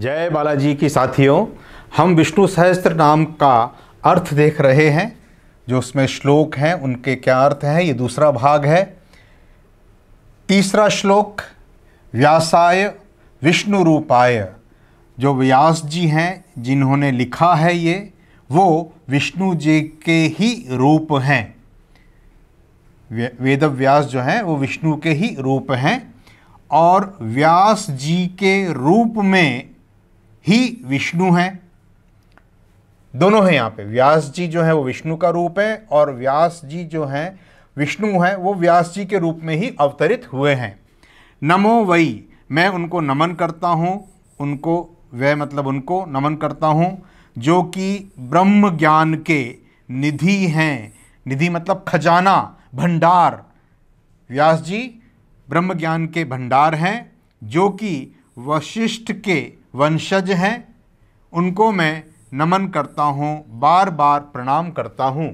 जय बालाजी की साथियों हम विष्णु सहस्त्र नाम का अर्थ देख रहे हैं जो उसमें श्लोक हैं उनके क्या अर्थ हैं ये दूसरा भाग है तीसरा श्लोक व्यासाय विष्णु रूपाय जो व्यास जी हैं जिन्होंने लिखा है ये वो विष्णु जी के ही रूप हैं वेद व्यास जो हैं वो विष्णु के ही रूप हैं और व्यास जी के रूप में ही विष्णु हैं दोनों हैं यहाँ पे व्यास जी जो है वो विष्णु का रूप है और व्यास जी जो हैं विष्णु हैं वो व्यास जी के रूप में ही अवतरित हुए हैं नमो वई मैं उनको नमन करता हूँ उनको वह मतलब उनको नमन करता हूँ जो कि ब्रह्म ज्ञान के निधि हैं निधि मतलब खजाना भंडार व्यास जी ब्रह्म ज्ञान के भंडार हैं जो कि वशिष्ठ के वंशज हैं उनको मैं नमन करता हूँ बार बार प्रणाम करता हूँ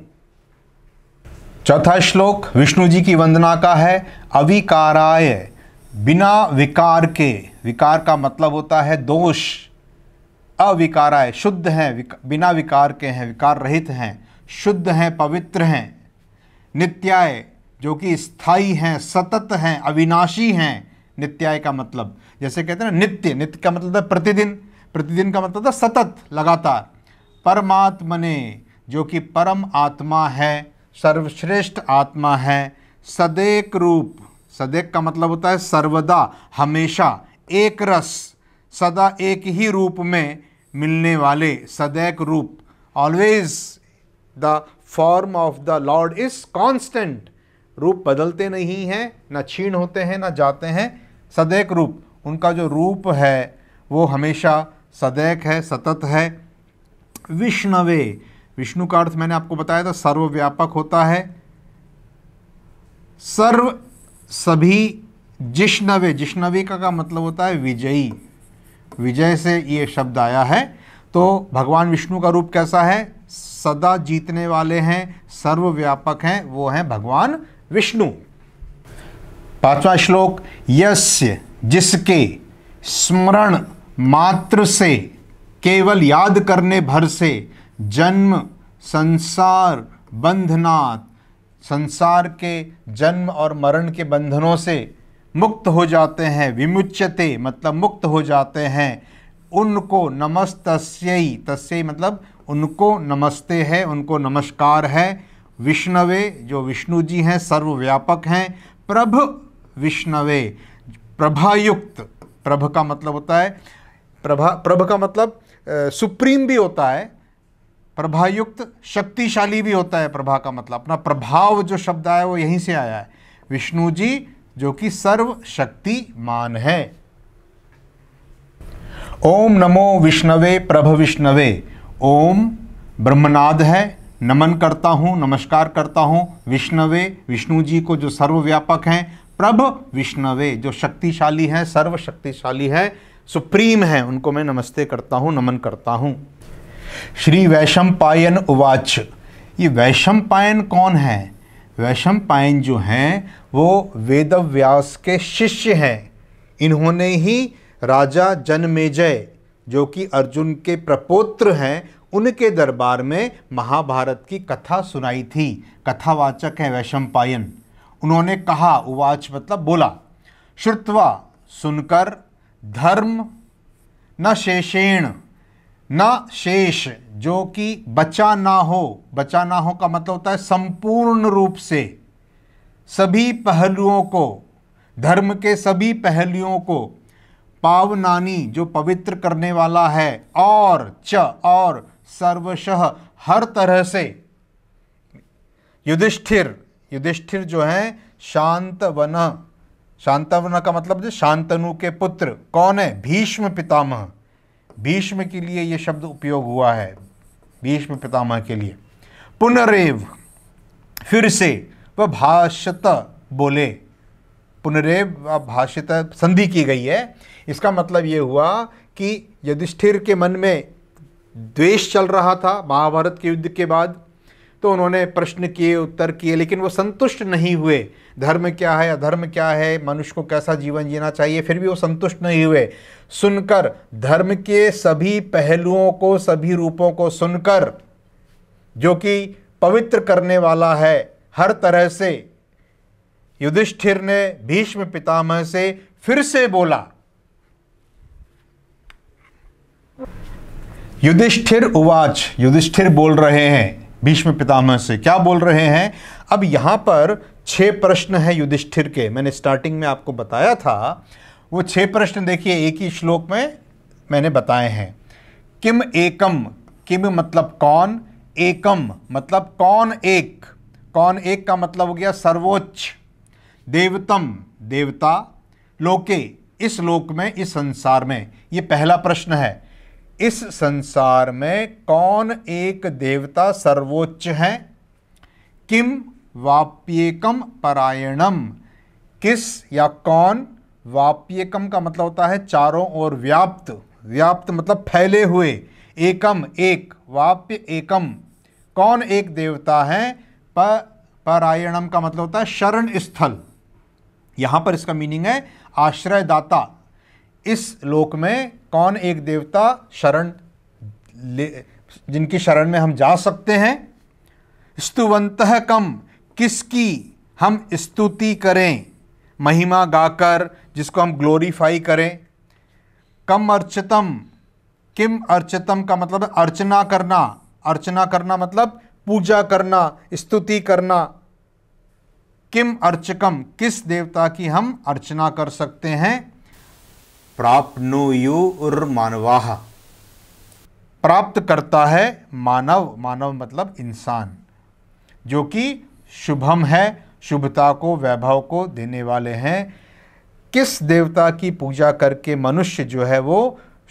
चौथा श्लोक विष्णु जी की वंदना का है अविकाराय बिना विकार के विकार का मतलब होता है दोष अविकाराय शुद्ध हैं बिना विकार के हैं विकार रहित हैं शुद्ध हैं पवित्र हैं नित्याय जो कि स्थाई हैं सतत हैं अविनाशी हैं नित्याय का मतलब जैसे कहते हैं ना नित्य नित्य का मतलब था प्रतिदिन प्रतिदिन का मतलब था सतत लगातार परमात्मने जो कि परम आत्मा है सर्वश्रेष्ठ आत्मा है सदैक रूप सदैक का मतलब होता है सर्वदा हमेशा एक रस सदा एक ही रूप में मिलने वाले सदैक रूप always the form of the lord is constant रूप बदलते नहीं हैं ना छीण होते हैं ना जाते हैं सदैक रूप उनका जो रूप है वो हमेशा सदैक है सतत है विष्णवे विष्णु का अर्थ मैंने आपको बताया था सर्वव्यापक होता है सर्व सभी जिष्णवे जिष्णवे का, का मतलब होता है विजयी विजय से ये शब्द आया है तो भगवान विष्णु का रूप कैसा है सदा जीतने वाले हैं सर्वव्यापक हैं वो हैं भगवान विष्णु पांचवा श्लोक यस्य जिसके स्मरण मात्र से केवल याद करने भर से जन्म संसार बंधनात् संसार के जन्म और मरण के बंधनों से मुक्त हो जाते हैं विमुच्यते मतलब मुक्त हो जाते हैं उनको नमस्तस्यई तस्यई मतलब उनको नमस्ते है उनको नमस्कार है विष्णवे जो विष्णु जी हैं सर्वव्यापक हैं प्रभ विष्णवे प्रभायुक्त प्रभ का मतलब होता है प्रभा प्रभ का मतलब सुप्रीम भी होता है प्रभायुक्त शक्तिशाली भी होता है प्रभा का मतलब अपना प्रभाव जो शब्द आया वो यहीं से आया है विष्णु जी जो कि सर्वशक्तिमान है ओम नमो विष्णवे प्रभ विष्णवे ओम ब्रह्मनाद है नमन करता हूँ नमस्कार करता हूँ विष्णवे विष्णु जी को जो सर्वव्यापक हैं प्रभ विष्णवे जो शक्तिशाली हैं सर्वशक्तिशाली हैं सुप्रीम हैं उनको मैं नमस्ते करता हूँ नमन करता हूँ श्री वैशम पायन उवाच ये वैशम पायन कौन है वैशम पायन जो हैं वो वेदव्यास के शिष्य हैं इन्होंने ही राजा जनमेजय जो कि अर्जुन के प्रपोत्र हैं उनके दरबार में महाभारत की कथा सुनाई थी कथावाचक है वैशम पायन उन्होंने कहा उवाच मतलब बोला श्रुतवा सुनकर धर्म न शेषेण न शेष जो कि बचा ना हो बचा ना हो का मतलब होता है संपूर्ण रूप से सभी पहलुओं को धर्म के सभी पहलुओं को पावनानी जो पवित्र करने वाला है और च और सर्वशः हर तरह से युधिष्ठिर युधिष्ठिर जो हैं शांतवन शांतवन का मतलब जो शांतनु के पुत्र कौन है भीष्म पितामह भीष्म के लिए यह शब्द उपयोग हुआ है भीष्म पितामह के लिए पुनरेव फिर से वह भाष्यत बोले पुनरेव अब भाष्यत संधि की गई है इसका मतलब ये हुआ कि युधिष्ठिर के मन में द्वेष चल रहा था महाभारत के युद्ध के बाद तो उन्होंने प्रश्न किए उत्तर किए लेकिन वो संतुष्ट नहीं हुए धर्म क्या है अधर्म क्या है मनुष्य को कैसा जीवन जीना चाहिए फिर भी वो संतुष्ट नहीं हुए सुनकर धर्म के सभी पहलुओं को सभी रूपों को सुनकर जो कि पवित्र करने वाला है हर तरह से युधिष्ठिर ने भीष्म पितामह से फिर से बोला युधिष्ठिर उवाच युधिष्ठिर बोल रहे हैं भीष्म पितामह से क्या बोल रहे हैं अब यहाँ पर छह प्रश्न हैं युधिष्ठिर के मैंने स्टार्टिंग में आपको बताया था वो छः प्रश्न देखिए एक ही श्लोक में मैंने बताए हैं किम एकम किम मतलब कौन एकम मतलब कौन एक कौन एक का मतलब हो गया सर्वोच्च देवतम देवता लोके इस लोक में इस संसार में ये पहला प्रश्न है इस संसार में कौन एक देवता सर्वोच्च है किम वाप्येकम परायणम किस या कौन वाप्येकम का मतलब होता है चारों ओर व्याप्त व्याप्त मतलब फैले हुए एकम एक वाप्य एकम कौन एक देवता है प परायणम का मतलब होता है शरण स्थल यहाँ पर इसका मीनिंग है आश्रयदाता इस लोक में कौन एक देवता शरण ले जिनकी शरण में हम जा सकते हैं स्तुवंत कम किसकी हम स्तुति करें महिमा गाकर जिसको हम ग्लोरीफाई करें कम अर्चितम किम अर्चितम का मतलब अर्चना करना अर्चना करना मतलब पूजा करना स्तुति करना किम अर्चकम किस देवता की हम अर्चना कर सकते हैं प्राप्नुयुर्मानवाह प्राप्त करता है मानव मानव मतलब इंसान जो कि शुभम है शुभता को वैभव को देने वाले हैं किस देवता की पूजा करके मनुष्य जो है वो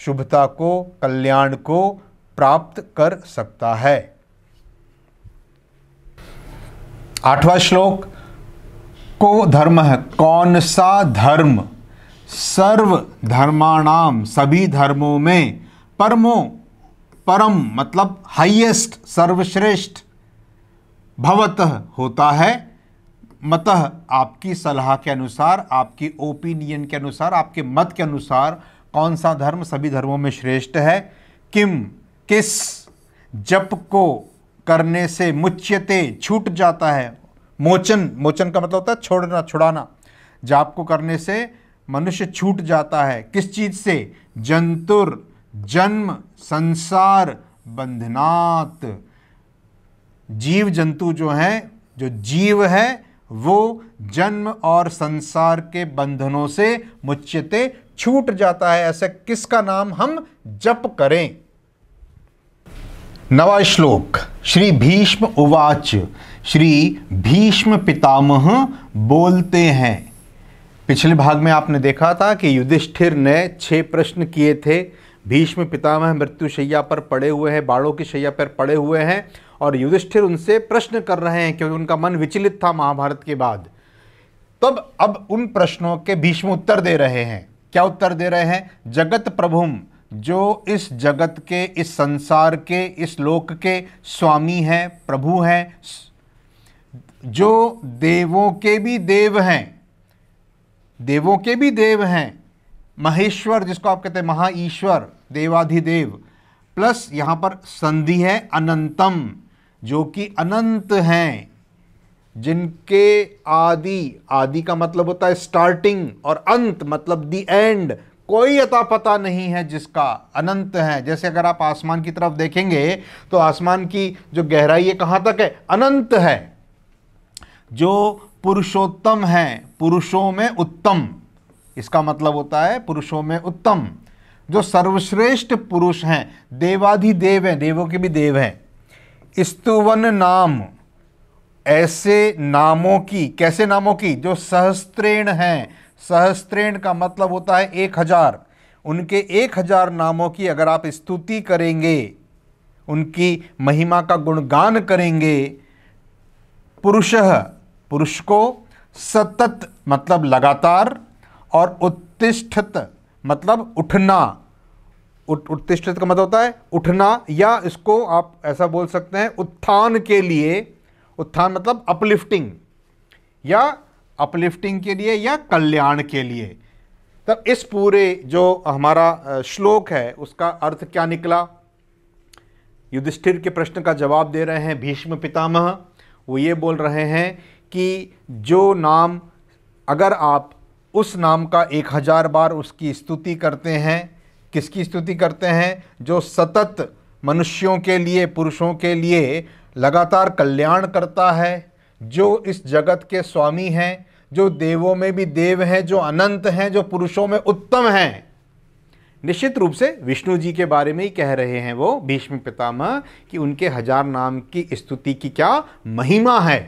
शुभता को कल्याण को प्राप्त कर सकता है आठवां श्लोक को धर्म है कौन सा धर्म सर्व धर्माणाम सभी धर्मों में परमो परम मतलब हाईएस्ट सर्वश्रेष्ठ भवत होता है मतः आपकी सलाह के अनुसार आपकी ओपिनियन के अनुसार आपके मत के अनुसार कौन सा धर्म सभी धर्मों में श्रेष्ठ है किम किस जप को करने से मुच्यते छूट जाता है मोचन मोचन का मतलब होता है छोड़ना छुड़ाना जाप को करने से मनुष्य छूट जाता है किस चीज से जंतुर जन्म संसार बंधनात जीव जंतु जो हैं जो जीव है वो जन्म और संसार के बंधनों से मुच्यते छूट जाता है ऐसे किसका नाम हम जप करें नवा श्लोक श्री भीष्म उवाच श्री भीष्म पितामह बोलते हैं पिछले भाग में आपने देखा था कि युधिष्ठिर ने छः प्रश्न किए थे भीष्म पितामह मृत्युशैया पर पड़े हुए हैं बाड़ों की शैया पर पड़े हुए हैं और युधिष्ठिर उनसे प्रश्न कर रहे हैं क्योंकि उनका मन विचलित था महाभारत के बाद तब अब उन प्रश्नों के भीष्म उत्तर दे रहे हैं क्या उत्तर दे रहे हैं जगत प्रभुम जो इस जगत के इस संसार के इस लोक के स्वामी हैं प्रभु हैं जो देवों के भी देव हैं देवों के भी देव हैं महेश्वर जिसको आप कहते हैं महा ईश्वर देवाधिदेव प्लस यहाँ पर संधि है अनंतम जो कि अनंत हैं जिनके आदि आदि का मतलब होता है स्टार्टिंग और अंत मतलब दी एंड कोई अता पता नहीं है जिसका अनंत है जैसे अगर आप आसमान की तरफ देखेंगे तो आसमान की जो गहराई है कहाँ तक है अनंत है जो पुरुषोत्तम है पुरुषों में उत्तम इसका मतलब होता है पुरुषों में उत्तम जो सर्वश्रेष्ठ पुरुष हैं देवाधिदेव हैं देवों के भी देव हैं स्तुवन नाम ऐसे नामों की कैसे नामों की जो सहस्त्रेण हैं सहस्त्रेण का मतलब होता है एक हजार उनके एक हजार नामों की अगर आप स्तुति करेंगे उनकी महिमा का गुणगान करेंगे पुरुष पुरुष को सतत मतलब लगातार और उत्तिष्ठित मतलब उठना उत्तिष्ठित का मतलब होता है उठना या इसको आप ऐसा बोल सकते हैं उत्थान के लिए उत्थान मतलब अपलिफ्टिंग या अपलिफ्टिंग के लिए या कल्याण के लिए तब इस पूरे जो हमारा श्लोक है उसका अर्थ क्या निकला युधिष्ठिर के प्रश्न का जवाब दे रहे हैं भीष्म पितामह वो ये बोल रहे हैं कि जो नाम अगर आप उस नाम का एक हज़ार बार उसकी स्तुति करते हैं किसकी स्तुति करते हैं जो सतत मनुष्यों के लिए पुरुषों के लिए लगातार कल्याण करता है जो इस जगत के स्वामी हैं जो देवों में भी देव हैं जो अनंत हैं जो पुरुषों में उत्तम हैं निश्चित रूप से विष्णु जी के बारे में ही कह रहे हैं वो भीष्म पितामह कि उनके हजार नाम की स्तुति की क्या महिमा है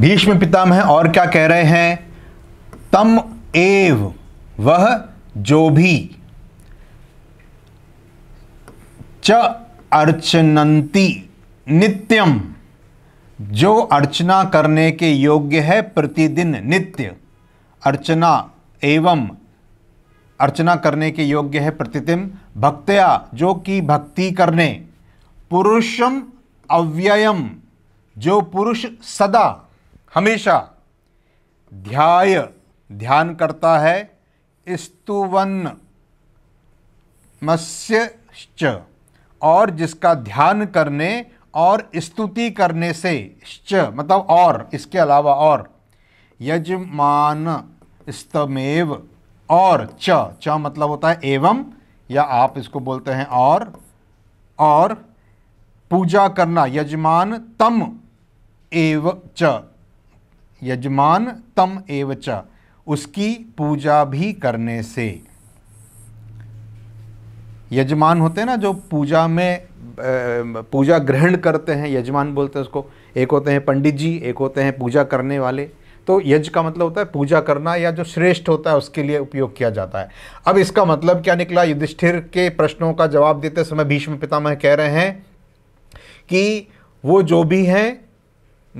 भीष्म पितामह और क्या कह रहे हैं तम एव वह जो भी च अर्चनती नित्यम जो अर्चना करने के योग्य है प्रतिदिन नित्य अर्चना एवं अर्चना करने के योग्य है प्रतिदिन भक्तया जो कि भक्ति करने पुरुषम अव्ययम जो पुरुष सदा हमेशा ध्याय ध्यान करता है स्तुवन मत्स्यश्च और जिसका ध्यान करने और स्तुति करने से च मतलब और इसके अलावा और यजमान स्तमेव और च च मतलब होता है एवं या आप इसको बोलते हैं और और पूजा करना यजमान तम एव च यजमान तम एवचा उसकी पूजा भी करने से यजमान होते हैं ना जो पूजा में पूजा ग्रहण करते हैं यजमान बोलते हैं उसको एक होते हैं पंडित जी एक होते हैं पूजा करने वाले तो यज का मतलब होता है पूजा करना या जो श्रेष्ठ होता है उसके लिए उपयोग किया जाता है अब इसका मतलब क्या निकला युधिष्ठिर के प्रश्नों का जवाब देते समय भीष्म पितामह कह रहे हैं कि वो जो भी हैं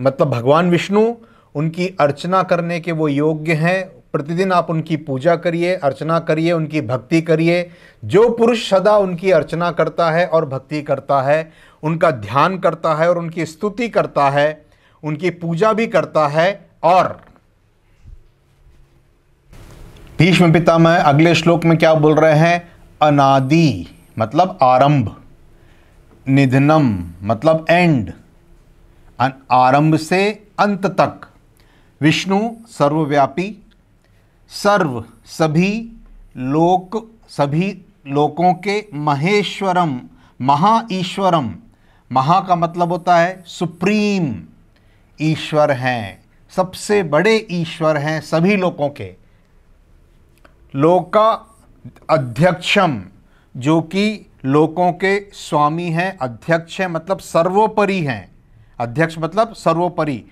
मतलब भगवान विष्णु उनकी अर्चना करने के वो योग्य हैं प्रतिदिन आप उनकी पूजा करिए अर्चना करिए उनकी भक्ति करिए जो पुरुष सदा उनकी अर्चना करता है और भक्ति करता है उनका ध्यान करता है और उनकी स्तुति करता है उनकी पूजा भी करता है और भीष्म पितामह अगले श्लोक में क्या बोल रहे हैं अनादि मतलब आरंभ निधनम मतलब एंड आरंभ से अंत तक विष्णु सर्वव्यापी सर्व सभी लोक सभी लोकों के महेश्वरम महा ईश्वरम महा का मतलब होता है सुप्रीम ईश्वर हैं सबसे बड़े ईश्वर हैं सभी लोगों के लोका अध्यक्षम जो कि लोगों के स्वामी हैं अध्यक्ष हैं मतलब सर्वोपरि हैं अध्यक्ष मतलब सर्वोपरि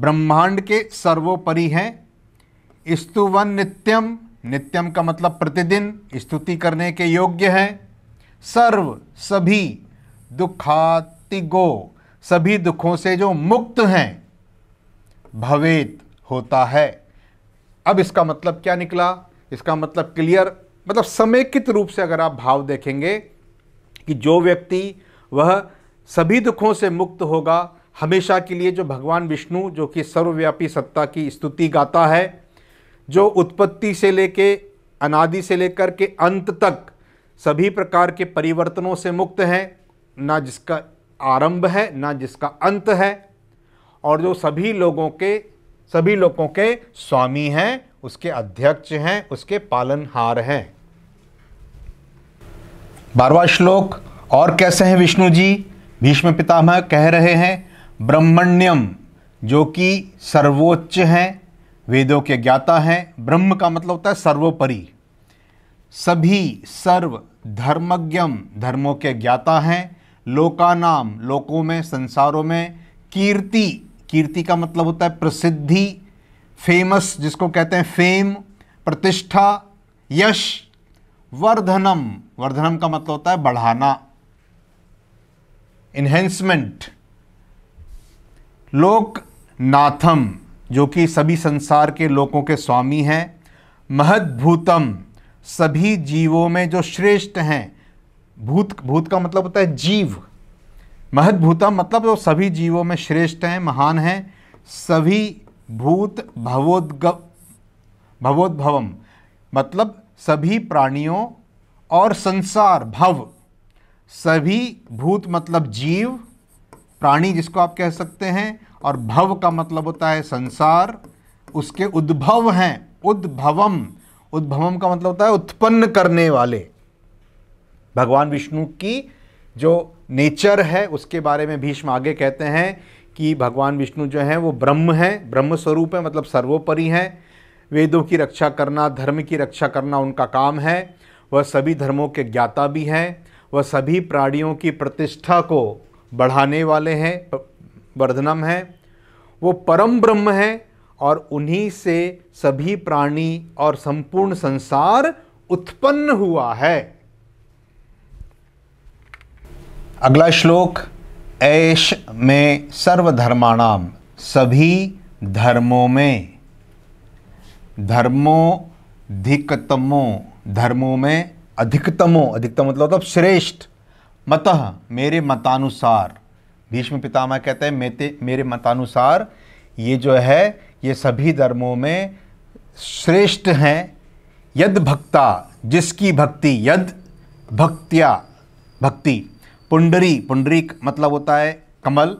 ब्रह्मांड के सर्वोपरि हैं स्तुवन नित्यम नित्यम का मतलब प्रतिदिन स्तुति करने के योग्य हैं सर्व सभी दुखातिगो सभी दुखों से जो मुक्त हैं भवेत होता है अब इसका मतलब क्या निकला इसका मतलब क्लियर मतलब समेकित रूप से अगर आप भाव देखेंगे कि जो व्यक्ति वह सभी दुखों से मुक्त होगा हमेशा के लिए जो भगवान विष्णु जो कि सर्वव्यापी सत्ता की स्तुति गाता है जो उत्पत्ति से लेके अनादि से लेकर के अंत तक सभी प्रकार के परिवर्तनों से मुक्त हैं ना जिसका आरंभ है ना जिसका अंत है और जो सभी लोगों के सभी लोगों के स्वामी हैं उसके अध्यक्ष हैं उसके पालनहार हैं बारवा श्लोक और कैसे हैं विष्णु जी भीष्म पितामह कह रहे हैं ब्रह्मण्यम जो कि सर्वोच्च हैं वेदों के ज्ञाता हैं ब्रह्म का मतलब होता है सर्वोपरि सभी सर्व धर्मज्ञम धर्मों के ज्ञाता हैं लोकानाम लोकों में संसारों में कीर्ति कीर्ति का मतलब होता है प्रसिद्धि फेमस जिसको कहते हैं फेम प्रतिष्ठा यश वर्धनम वर्धनम का मतलब होता है बढ़ाना इन्हेंसमेंट लोकनाथम जो कि सभी संसार के लोकों के स्वामी हैं महद्भूतम सभी जीवों में जो श्रेष्ठ हैं भूत भूत का मतलब होता है जीव महद्भूतम मतलब जो सभी जीवों में श्रेष्ठ हैं महान हैं सभी भूत भवोद्ग भवोद्भवम मतलब सभी प्राणियों और संसार भव सभी भूत मतलब जीव प्राणी जिसको आप कह सकते हैं और भव का मतलब होता है संसार उसके उद्भव हैं उद्भवम उद्भवम का मतलब होता है उत्पन्न करने वाले भगवान विष्णु की जो नेचर है उसके बारे में भीष्म आगे कहते हैं कि भगवान विष्णु जो हैं वो ब्रह्म हैं ब्रह्म स्वरूप हैं मतलब सर्वोपरि हैं वेदों की रक्षा करना धर्म की रक्षा करना उनका काम है वह सभी धर्मों के ज्ञाता भी हैं वह सभी प्राणियों की प्रतिष्ठा को बढ़ाने वाले हैं वर्धनम हैं वो परम ब्रह्म हैं और उन्हीं से सभी प्राणी और संपूर्ण संसार उत्पन्न हुआ है अगला श्लोक ऐश में सर्वधर्माणाम सभी धर्मों में धर्मों अधिकतमो धर्मों में अधिकतमो अधिकतम मतलब श्रेष्ठ मतः मेरे मतानुसार भीष्म पितामह कहते हैं मेते मेरे मतानुसार ये जो है ये सभी धर्मों में श्रेष्ठ हैं यद भक्ता जिसकी भक्ति यद भक्तिया भक्ति पुंडरी पुंडरीक मतलब होता है कमल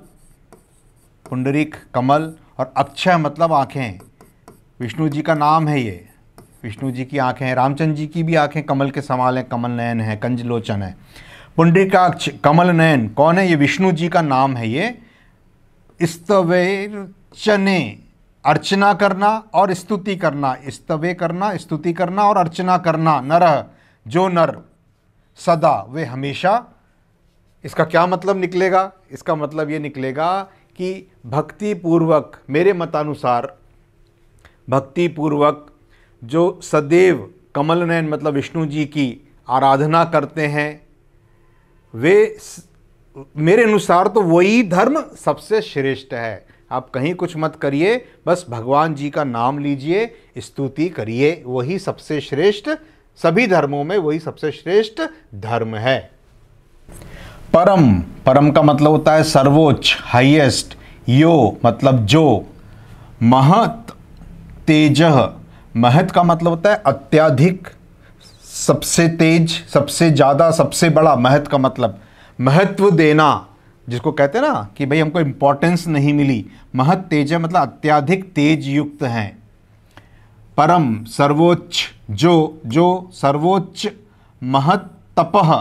पुंडरीक कमल और अक्षय मतलब आँखें विष्णु जी का नाम है ये विष्णु जी की आँखें हैं रामचंद्र जी की भी आँखें कमल के समाल हैं कमल नयन है कंज लोचन है पुंडरीकाक्ष कमल नयन कौन है ये विष्णु जी का नाम है ये चने अर्चना करना और स्तुति करना स्तवे करना स्तुति करना और अर्चना करना नर जो नर सदा वे हमेशा इसका क्या मतलब निकलेगा इसका मतलब ये निकलेगा कि भक्ति पूर्वक मेरे मतानुसार भक्ति पूर्वक जो सदैव कमल नयन मतलब विष्णु जी की आराधना करते हैं वे मेरे अनुसार तो वही धर्म सबसे श्रेष्ठ है आप कहीं कुछ मत करिए बस भगवान जी का नाम लीजिए स्तुति करिए वही सबसे श्रेष्ठ सभी धर्मों में वही सबसे श्रेष्ठ धर्म है परम परम का मतलब होता है सर्वोच्च हाईएस्ट यो मतलब जो महत तेज महत का मतलब होता है अत्याधिक सबसे तेज सबसे ज़्यादा सबसे बड़ा महत्व का मतलब महत्व देना जिसको कहते हैं ना कि भाई हमको इम्पोर्टेंस नहीं मिली महत तेज है मतलब अत्याधिक तेज युक्त हैं परम सर्वोच्च जो जो सर्वोच्च महत तपह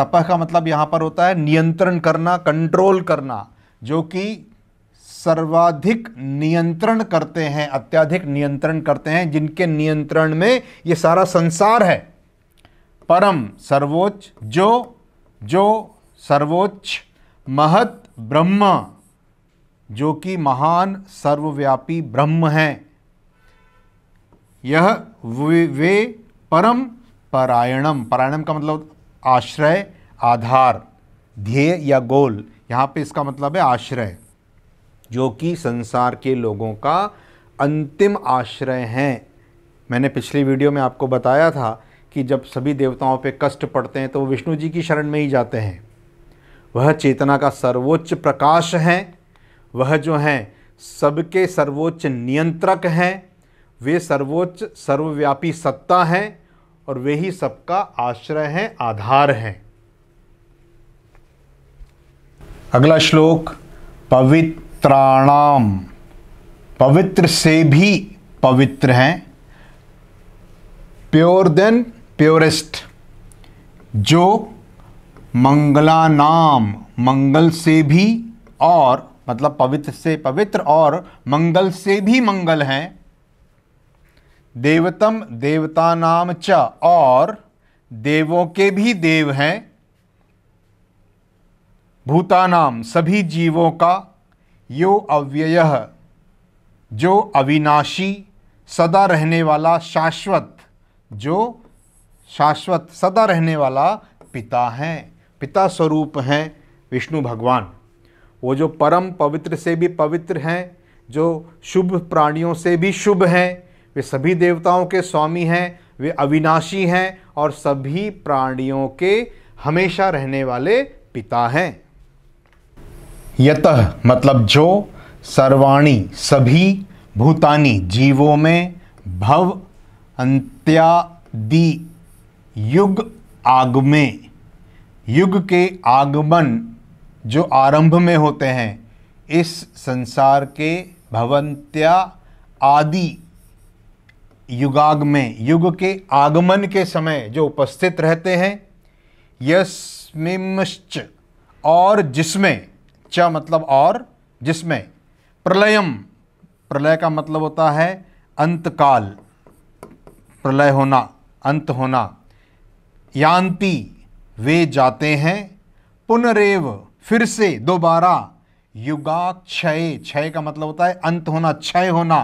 तपह का मतलब यहाँ पर होता है नियंत्रण करना कंट्रोल करना जो कि सर्वाधिक नियंत्रण करते हैं अत्याधिक नियंत्रण करते हैं जिनके नियंत्रण में ये सारा संसार है परम सर्वोच्च जो जो सर्वोच्च महत ब्रह्म जो कि महान सर्वव्यापी ब्रह्म है यह वे, वे परम परायणम परायणम का मतलब आश्रय आधार ध्येय या गोल यहाँ पे इसका मतलब है आश्रय जो कि संसार के लोगों का अंतिम आश्रय हैं मैंने पिछली वीडियो में आपको बताया था कि जब सभी देवताओं पे कष्ट पड़ते हैं तो वो विष्णु जी की शरण में ही जाते हैं वह चेतना का सर्वोच्च प्रकाश हैं वह जो हैं सबके सर्वोच्च नियंत्रक हैं वे सर्वोच्च सर्वव्यापी सत्ता हैं और वे ही सबका आश्रय हैं आधार हैं अगला श्लोक पवित्र पवित्राणाम पवित्र से भी पवित्र हैं प्योर देन प्योरेस्ट जो मंगला नाम मंगल से भी और मतलब पवित्र से पवित्र और मंगल से भी मंगल हैं देवतम देवता नाम च और देवों के भी देव हैं भूतानाम सभी जीवों का यो अव्यय जो अविनाशी सदा रहने वाला शाश्वत जो शाश्वत सदा रहने वाला पिता हैं पिता स्वरूप हैं विष्णु भगवान वो जो परम पवित्र से भी पवित्र हैं जो शुभ प्राणियों से भी शुभ हैं वे सभी देवताओं के स्वामी हैं वे अविनाशी हैं और सभी प्राणियों के हमेशा रहने वाले पिता हैं यतः मतलब जो सर्वाणी सभी भूतानी जीवों में भव अंत्यादि युग आगमे युग के आगमन जो आरंभ में होते हैं इस संसार के भवंत्या आदि युगाग में युग के आगमन के समय जो उपस्थित रहते हैं यस्मिश्च और जिसमें च मतलब और जिसमें प्रलयम प्रलय का मतलब होता है अंतकाल प्रलय होना अंत होना यान्ति वे जाते हैं पुनरेव फिर से दोबारा युगाक्षय क्षय का मतलब होता है अंत होना क्षय होना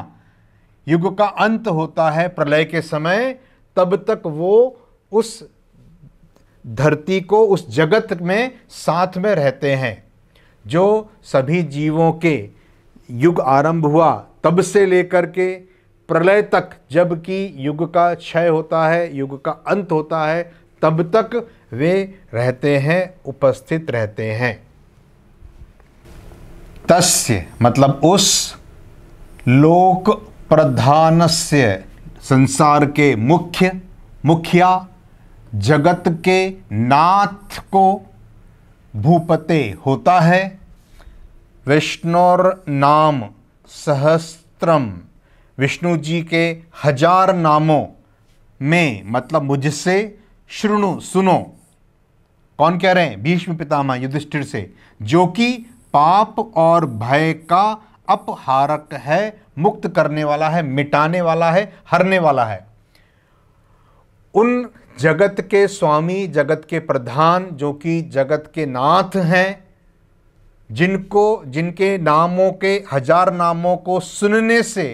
युग का अंत होता है प्रलय के समय तब तक वो उस धरती को उस जगत में साथ में रहते हैं जो सभी जीवों के युग आरंभ हुआ तब से लेकर के प्रलय तक जबकि युग का क्षय होता है युग का अंत होता है तब तक वे रहते हैं उपस्थित रहते हैं तस्य मतलब उस लोक प्रधानस्य संसार के मुख्य मुखिया जगत के नाथ को भूपते होता है विष्णुर नाम सहस्त्रम विष्णु जी के हजार नामों में मतलब मुझसे श्रृणु सुनो कौन कह रहे हैं भीष्म पितामह युधिष्ठिर से जो कि पाप और भय का अपहारक है मुक्त करने वाला है मिटाने वाला है हरने वाला है उन जगत के स्वामी जगत के प्रधान जो कि जगत के नाथ हैं जिनको जिनके नामों के हजार नामों को सुनने से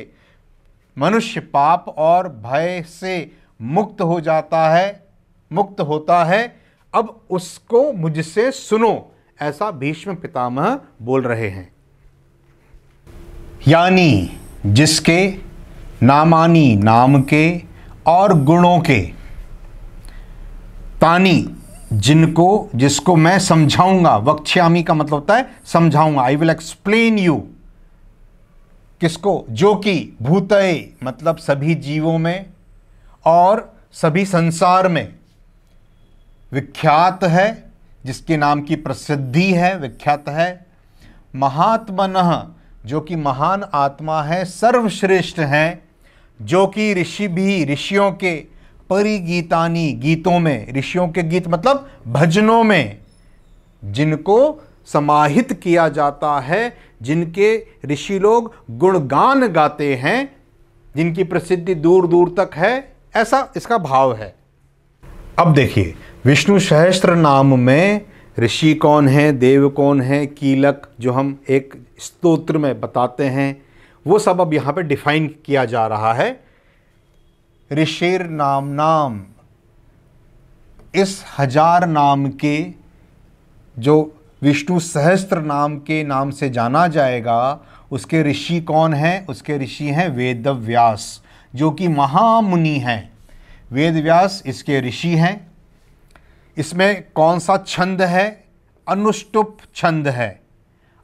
मनुष्य पाप और भय से मुक्त हो जाता है मुक्त होता है अब उसको मुझसे सुनो ऐसा भीष्म पितामह बोल रहे हैं यानी जिसके नामानी नाम के और गुणों के पानी जिनको जिसको मैं समझाऊंगा वक्ष्यामी का मतलब होता है समझाऊंगा आई विल एक्सप्लेन यू किसको जो कि भूतय मतलब सभी जीवों में और सभी संसार में विख्यात है जिसके नाम की प्रसिद्धि है विख्यात है महात्मन जो कि महान आत्मा है सर्वश्रेष्ठ हैं जो कि ऋषि भी ऋषियों के परिगीतानी गीतों में ऋषियों के गीत मतलब भजनों में जिनको समाहित किया जाता है जिनके ऋषि लोग गुणगान गाते हैं जिनकी प्रसिद्धि दूर दूर तक है ऐसा इसका भाव है अब देखिए विष्णु सहस्त्र नाम में ऋषि कौन है देव कौन है कीलक जो हम एक स्तोत्र में बताते हैं वो सब अब यहाँ पे डिफाइन किया जा रहा है ऋषिर नाम नाम इस हजार नाम के जो विष्णु सहस्त्र नाम के नाम से जाना जाएगा उसके ऋषि कौन हैं उसके ऋषि हैं वेद व्यास जो कि महामुनि हैं वेद व्यास इसके ऋषि हैं इसमें कौन सा छंद है अनुष्टुप छंद है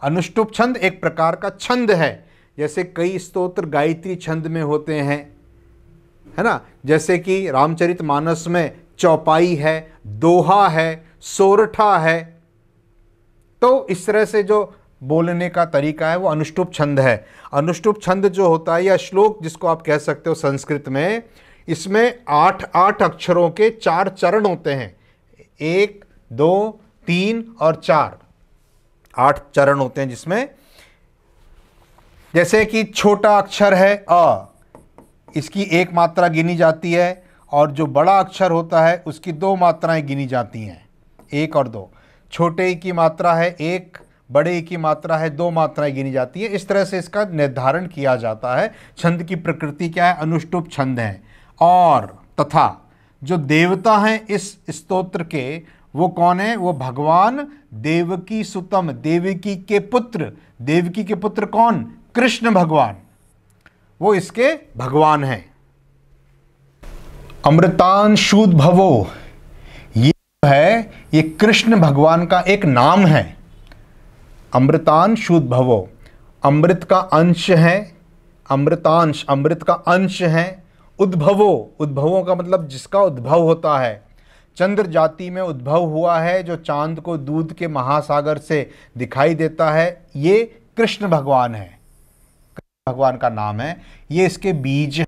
अनुष्टुप छंद एक प्रकार का छंद है जैसे कई स्तोत्र गायत्री छंद में होते हैं है ना जैसे कि रामचरित मानस में चौपाई है दोहा है सोरठा है तो इस तरह से जो बोलने का तरीका है वो अनुष्टुप छंद है अनुष्टुप छंद जो होता है या श्लोक जिसको आप कह सकते हो संस्कृत में इसमें आठ आठ अक्षरों के चार चरण होते हैं एक दो तीन और चार आठ चरण होते हैं जिसमें जैसे कि छोटा अक्षर है अ इसकी एक मात्रा गिनी जाती है और जो बड़ा अक्षर होता है उसकी दो मात्राएं गिनी जाती हैं एक और दो छोटे की मात्रा है एक बड़े की मात्रा है दो मात्राएं गिनी जाती है इस तरह से इसका निर्धारण किया जाता है छंद की प्रकृति क्या है अनुष्टुप छंद हैं और तथा जो देवता हैं इस स्तोत्र के वो कौन है वो भगवान देवकी सुतम देवकी के पुत्र देवकी के पुत्र कौन कृष्ण भगवान वो इसके भगवान हैं अमृतान शुद्ध भवो ये है ये कृष्ण भगवान का एक नाम है अमृतान शुद्ध भवो अमृत का अंश है अमृतांश अमृत का अंश है उद्भवो उद्भवों का मतलब जिसका उद्भव होता है चंद्र जाति में उद्भव हुआ है जो चांद को दूध के महासागर से दिखाई देता है ये कृष्ण भगवान है भगवान का नाम है ये इसके बीज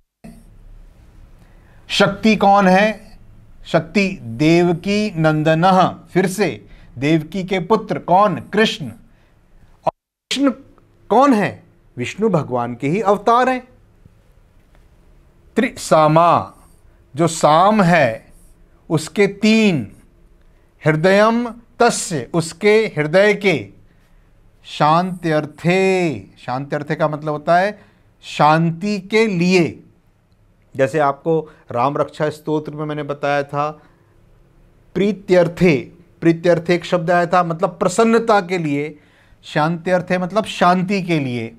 शक्ति कौन है शक्ति देवकी नंदन फिर से देवकी के पुत्र कौन कृष्ण और कृष्ण कौन है विष्णु भगवान के ही अवतार हैं त्रिसामा जो साम है उसके तीन हृदयम तस्य उसके हृदय के शांति अर्थे शांति अर्थे का मतलब होता है शांति के लिए जैसे आपको राम रक्षा स्तोत्र में मैंने बताया था प्रीत्यर्थे प्रीत्यर्थे एक शब्द आया था मतलब प्रसन्नता के लिए शांति अर्थे मतलब शांति के लिए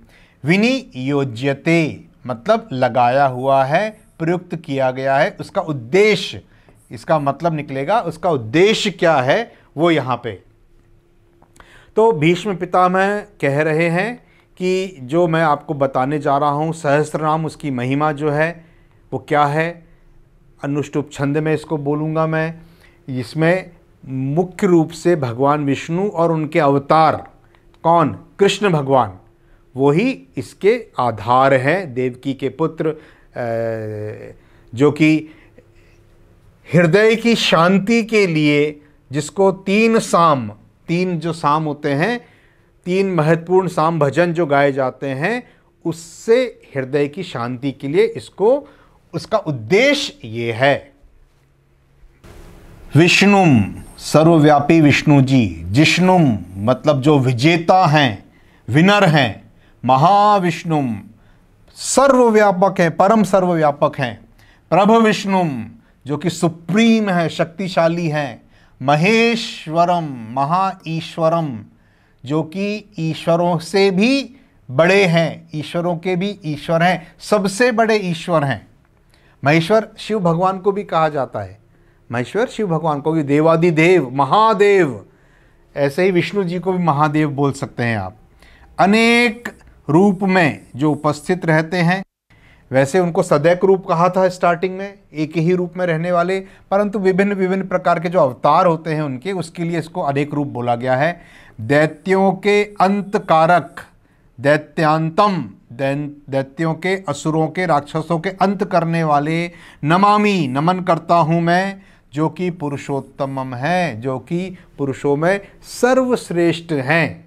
विनियोज्यते मतलब लगाया हुआ है प्रयुक्त किया गया है उसका उद्देश्य इसका मतलब निकलेगा उसका उद्देश्य क्या है वो यहाँ पे तो भीष्म पितामह कह रहे हैं कि जो मैं आपको बताने जा रहा हूँ सहस्त्रनाम उसकी महिमा जो है वो क्या है अनुष्टुप छंद में इसको बोलूँगा मैं इसमें मुख्य रूप से भगवान विष्णु और उनके अवतार कौन कृष्ण भगवान वही इसके आधार हैं देवकी के पुत्र जो कि हृदय की शांति के लिए जिसको तीन साम तीन जो साम होते हैं तीन महत्वपूर्ण साम भजन जो गाए जाते हैं उससे हृदय की शांति के लिए इसको उसका उद्देश्य ये है विष्णुम सर्वव्यापी विष्णु जी जिष्णुम मतलब जो विजेता हैं विनर हैं महाविष्णुम सर्वव्यापक हैं परम सर्वव्यापक हैं प्रभु विष्णुम जो कि सुप्रीम है शक्तिशाली हैं महेश्वरम महा ईश्वरम जो कि ईश्वरों से भी बड़े हैं ईश्वरों के भी ईश्वर हैं सबसे बड़े ईश्वर हैं महेश्वर शिव भगवान को भी कहा जाता है महेश्वर शिव भगवान को भी देवादिदेव महादेव ऐसे ही विष्णु जी को भी महादेव बोल सकते हैं आप अनेक रूप में जो उपस्थित रहते हैं वैसे उनको सदैक रूप कहा था स्टार्टिंग में एक ही रूप में रहने वाले परंतु विभिन्न विभिन्न प्रकार के जो अवतार होते हैं उनके उसके लिए इसको अनेक रूप बोला गया है दैत्यों के अंत कारक दैत्यांतम दैत्यों के असुरों के राक्षसों के अंत करने वाले नमामि नमन करता हूँ मैं जो कि पुरुषोत्तमम है जो कि पुरुषों में सर्वश्रेष्ठ हैं